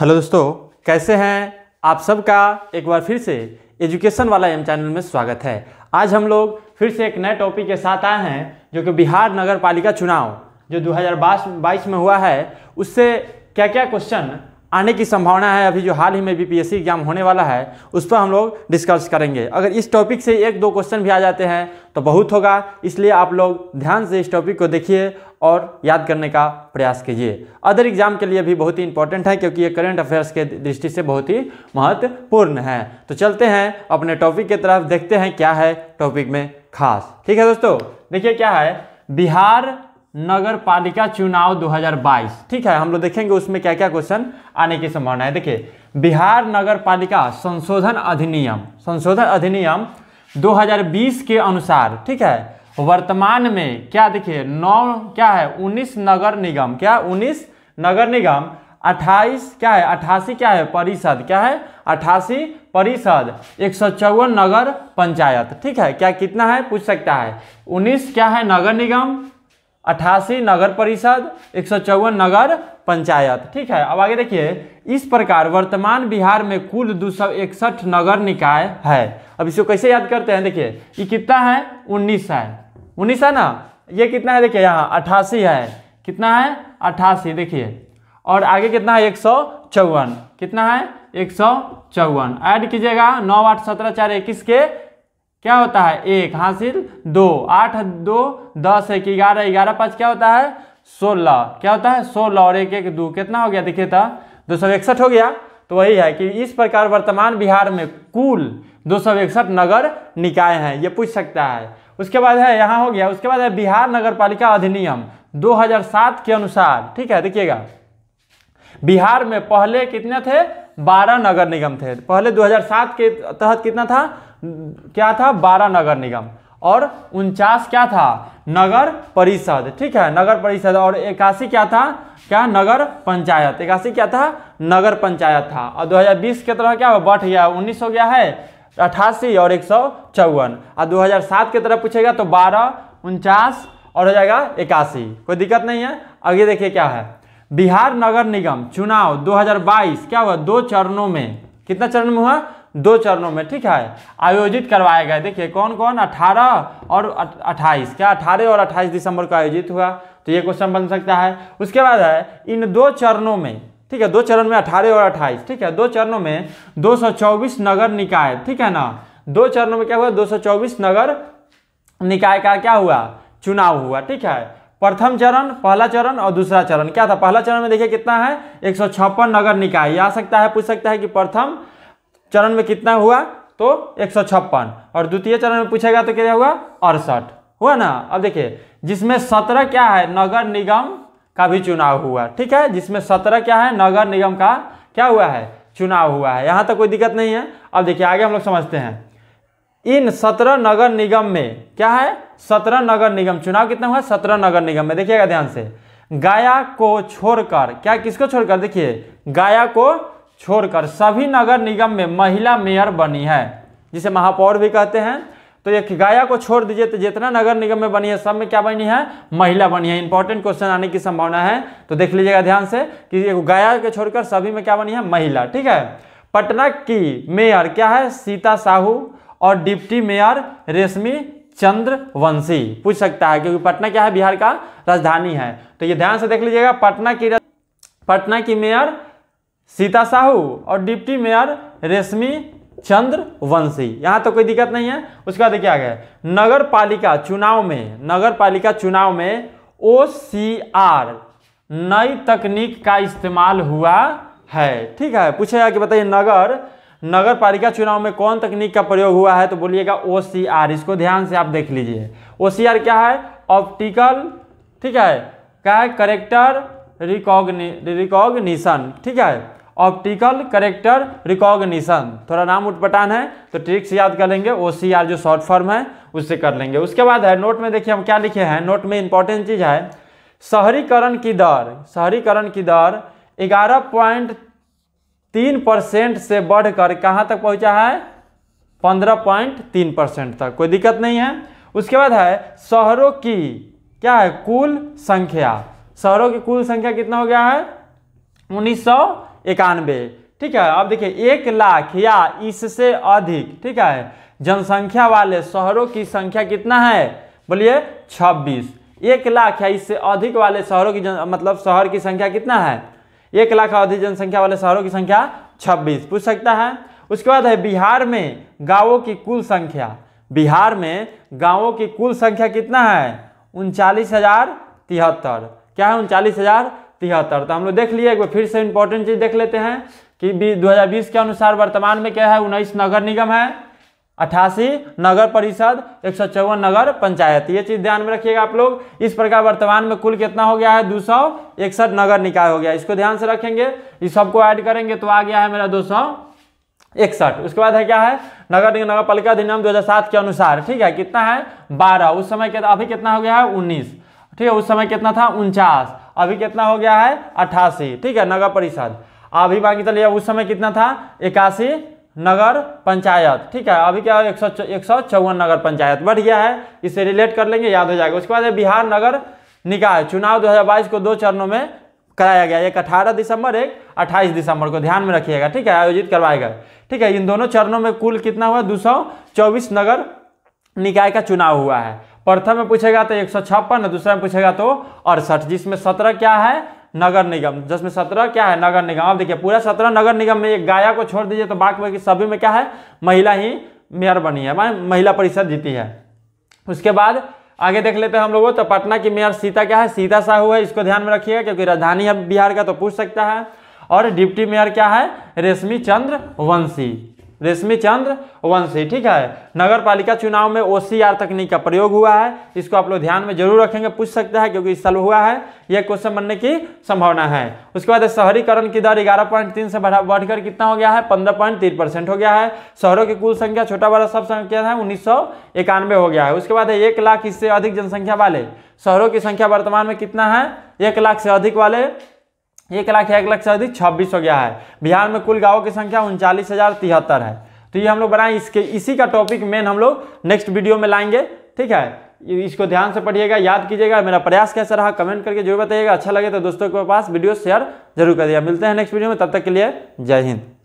hello दोस्तों कैसे हैं आप सबका एक बार फिर से एजुकेशन वाला एम चैनल में स्वागत है आज हम लोग फिर से एक नए टॉपिक के साथ आए हैं जो कि बिहार नगर पालिका चुनाव जो 2022 में हुआ है उससे क्या क्या क्वेश्चन आने की संभावना है अभी जो हाल ही में बीपीएससी एग्जाम होने वाला है उस पर हम लोग डिस्कस करेंगे अगर इस टॉपिक से एक दो क्वेश्चन भी आ जाते हैं तो बहुत होगा इसलिए आप लोग ध्यान से इस टॉपिक को देखिए और याद करने का प्रयास कीजिए अदर एग्जाम के लिए भी बहुत ही इंपॉर्टेंट है क्योंकि ये करंट अफेयर्स के दृष्टि से बहुत ही महत्वपूर्ण है तो चलते हैं अपने टॉपिक की तरफ देखते हैं क्या है टॉपिक में खास ठीक है दोस्तों देखिए क्या है बिहार नगर पालिका चुनाव 2022 ठीक है हम लोग देखेंगे उसमें क्या क्या क्वेश्चन आने की संभावना है देखिए बिहार नगर पालिका संशोधन अधिनियम संशोधन अधिनियम 2020 के अनुसार ठीक है वर्तमान में क्या देखिए नौ क्या है उन्नीस नगर निगम क्या उन्नीस नगर निगम अट्ठाईस क्या है अट्ठासी क्या है परिषद क्या है अट्ठासी परिषद एक सौ चौवन नगर पंचायत ठीक है क्या कितना है पूछ सकता है उन्नीस क्या है नगर निगम अट्ठासी नगर परिषद एक नगर पंचायत ठीक है अब आगे देखिए इस प्रकार वर्तमान बिहार में कुल दो नगर निकाय है अब इसको कैसे याद करते हैं देखिए ये कितना है 19 है उन्नीस है ना ये कितना है देखिए यहाँ अट्ठासी है कितना है अट्ठासी देखिए और आगे कितना है एक सौ चौवन कितना है एक सौ चौवन ऐड कीजिएगा नौ आठ सत्रह चार इक्कीस के क्या होता है एक हासिल दो आठ दो दस एक ग्यारह ग्यारह पाँच क्या होता है सोलह क्या होता है सोलह और एक एक दो कितना हो गया देखिए था तो, दो सौ इकसठ हो गया तो वही है कि इस प्रकार वर्तमान बिहार में कुल दो सौ इकसठ नगर निकाय हैं ये पूछ सकता है उसके बाद है यहाँ हो गया उसके बाद है बिहार नगर पालिका अधिनियम 2007 के अनुसार ठीक है देखिएगा बिहार में पहले कितने थे 12 नगर निगम थे पहले 2007 के तहत कितना था क्या था 12 नगर निगम और उनचास क्या था नगर परिषद ठीक है नगर परिषद और इक्यासी क्या था क्या नगर पंचायत इक्यासी क्या था नगर पंचायत था और 2020 के तरह क्या बढ़ गया उन्नीस हो गया है अट्ठासी और एक सौ चौवन और दो हज़ार सात की तरफ पूछेगा तो बारह उनचास और हो जाएगा इक्यासी कोई दिक्कत नहीं है आगे देखिए क्या है बिहार नगर निगम चुनाव 2022 क्या हुआ दो चरणों में कितना चरण में हुआ दो चरणों में ठीक है आयोजित करवाए गए देखिए कौन कौन 18 और 28 क्या 18 और 28 दिसंबर को आयोजित हुआ तो ये क्वेश्चन बन सकता है उसके बाद है इन दो चरणों में ठीक है दो चरण में अठारह और अट्ठाईस ठीक है दो चरणों में 224 नगर निकाय ठीक है ना दो चरणों में क्या हुआ 224 नगर निकाय का क्या हुआ चुनाव हुआ ठीक है प्रथम चरण पहला चरण और दूसरा चरण क्या था पहला चरण में देखिए कितना है एक नगर निकाय आ सकता है पूछ सकता है कि प्रथम चरण में कितना हुआ तो एक और द्वितीय चरण में पूछेगा तो क्या हुआ अड़सठ हुआ ना अब देखिए जिसमें सत्रह क्या है नगर निगम का भी चुनाव हुआ ठीक है जिसमें सत्रह क्या है नगर निगम का क्या हुआ है चुनाव हुआ है यहाँ तक कोई दिक्कत नहीं है अब देखिए आगे हम लोग समझते हैं इन सत्रह नगर निगम में क्या है सत्रह नगर निगम चुनाव कितना हुआ सत्रह नगर निगम में देखिएगा ध्यान से गाया को छोड़कर क्या किसको छोड़कर देखिए गाया को छोड़कर सभी नगर निगम में महिला मेयर बनी है जिसे महापौर भी कहते हैं तो ये किगाया को छोड़ दीजिए तो जितना नगर निगम में बनी है सब में क्या बनी है महिला बनी है इंपॉर्टेंट क्वेश्चन आने की संभावना है तो देख लीजिएगा ध्यान से कि गाया के छोड़कर सभी में क्या बनी है महिला ठीक है पटना की मेयर क्या है सीता साहू और डिप्टी मेयर रेशमी चंद्रवंशी पूछ सकता है क्योंकि पटना क्या है बिहार का राजधानी है तो ये ध्यान से देख लीजिएगा पटना की पटना की मेयर सीता साहू और डिप्टी मेयर रेशमी चंद्रवंशी यहाँ तो कोई दिक्कत नहीं है उसके बाद क्या गया नगर पालिका चुनाव में नगर पालिका चुनाव में ओ नई तकनीक का इस्तेमाल हुआ है ठीक है पूछेगा कि बताइए नगर नगर पालिका चुनाव में कौन तकनीक का प्रयोग हुआ है तो बोलिएगा ओ इसको ध्यान से आप देख लीजिए ओ क्या है ऑप्टिकल ठीक है क्या है करेक्टर रिकॉग्नि रिकॉग्निशन ठीक है ऑप्टिकल करेक्टर रिकॉग्निशन थोड़ा नाम उठपटान है तो ट्रिक्स याद कर लेंगे ओ जो शॉर्ट फॉर्म है उससे कर लेंगे उसके बाद है नोट में देखिए हम क्या लिखे हैं नोट में इंपॉर्टेंट चीज़ है शहरीकरण की दर शहरीकरण की दर ग्यारह पॉइंट तीन परसेंट से बढ़कर कहाँ तक पहुँचा है पंद्रह पॉइंट तीन परसेंट तक कोई दिक्कत नहीं है उसके बाद है शहरों की क्या है कुल संख्या शहरों की कुल संख्या कितना हो गया है उन्नीस सौ इक्यानवे ठीक है अब देखिए एक लाख या इससे अधिक ठीक है जनसंख्या वाले शहरों की संख्या कितना है बोलिए छब्बीस एक लाख या इससे अधिक वाले शहरों की मतलब शहर की संख्या कितना है एक लाख अधिक जनसंख्या वाले शहरों की संख्या छब्बीस पूछ सकता है उसके बाद है बिहार में गांवों की कुल संख्या बिहार में गांवों की कुल संख्या कितना है उनचालीस हजार तिहत्तर क्या है उनचालीस हजार तिहत्तर तो हम लोग देख लिए एक बार फिर से इंपॉर्टेंट चीज़ देख लेते हैं कि 2020 के अनुसार वर्तमान में क्या है उन्नीस नगर निगम है अठासी नगर परिषद एक नगर पंचायत ये चीज़ ध्यान में रखिएगा आप लोग इस प्रकार वर्तमान में कुल कितना हो गया है दो सौ इकसठ नगर निकाय हो गया इसको ध्यान से रखेंगे इस सबको ऐड करेंगे तो आ गया है मेरा दो सौ इकसठ उसके बाद है क्या है नगर निगम नगर पालिका अधिनियम 2007 के अनुसार ठीक है कितना है बारह उस समय के अभी कितना हो गया है उन्नीस ठीक है उस समय कितना था उनचास अभी कितना हो गया है अट्ठासी ठीक है नगर परिषद अभी बाकी चलिए तो उस समय कितना था इक्यासी नगर पंचायत ठीक है अभी क्या एक सौ एक सौ चौवन नगर पंचायत बढ़ गया है इसे रिलेट कर लेंगे याद हो जाएगा उसके बाद बिहार नगर निकाय चुनाव 2022 को दो चरणों में कराया गया एक अठारह दिसंबर एक अट्ठाईस दिसंबर को ध्यान में रखिएगा ठीक है आयोजित करवाएगा ठीक है इन दोनों चरणों में कुल कितना हुआ दो नगर निकाय का चुनाव हुआ है प्रथम में पूछेगा तो एक सौ छप्पन दूसरा में पूछेगा तो अड़सठ जिसमें सत्रह क्या है नगर निगम जिसमें सत्रह क्या है नगर निगम आप देखिए पूरा सत्रह नगर निगम में एक गाया को छोड़ दीजिए तो बाकी बाकी सभी में क्या है महिला ही मेयर बनी है महिला परिषद जीती है उसके बाद आगे देख लेते हैं हम लोगों तो पटना की मेयर सीता क्या है सीता साहू है इसको ध्यान में रखिएगा क्योंकि राजधानी है बिहार का तो पूछ सकता है और डिप्टी मेयर क्या है रेशमी चंद्र वंशी रेशमी चंद्र वंशी ठीक है नगर पालिका चुनाव में ओ तकनीक का प्रयोग हुआ है इसको आप लोग ध्यान में जरूर रखेंगे पूछ सकते हैं क्योंकि इस साल हुआ है यह क्वेश्चन बनने की संभावना है उसके बाद शहरीकरण की दर ग्यारह पॉइंट तीन से बढ़कर कितना हो गया है पंद्रह पॉइंट तीन परसेंट हो गया है शहरों की कुल संख्या छोटा बड़ा सब संख्या है उन्नीस सौ इक्यानवे हो गया है उसके बाद एक लाख इससे अधिक जनसंख्या वाले शहरों की संख्या वर्तमान में कितना है एक लाख से अधिक वाले एक लाख एक लाख से अधिक छब्बीस हो गया है बिहार में कुल गाँव की संख्या उनचालीस हज़ार तिहत्तर है तो ये हम लोग बनाए इसके इसी का टॉपिक मेन हम लोग नेक्स्ट वीडियो में लाएंगे ठीक है इसको ध्यान से पढ़िएगा याद कीजिएगा मेरा प्रयास कैसा रहा कमेंट करके जरूर बताइएगा अच्छा लगे तो दोस्तों के पास वीडियो शेयर जरूर करिएगा मिलते हैं नेक्स्ट वीडियो में तब तक के लिए जय हिंद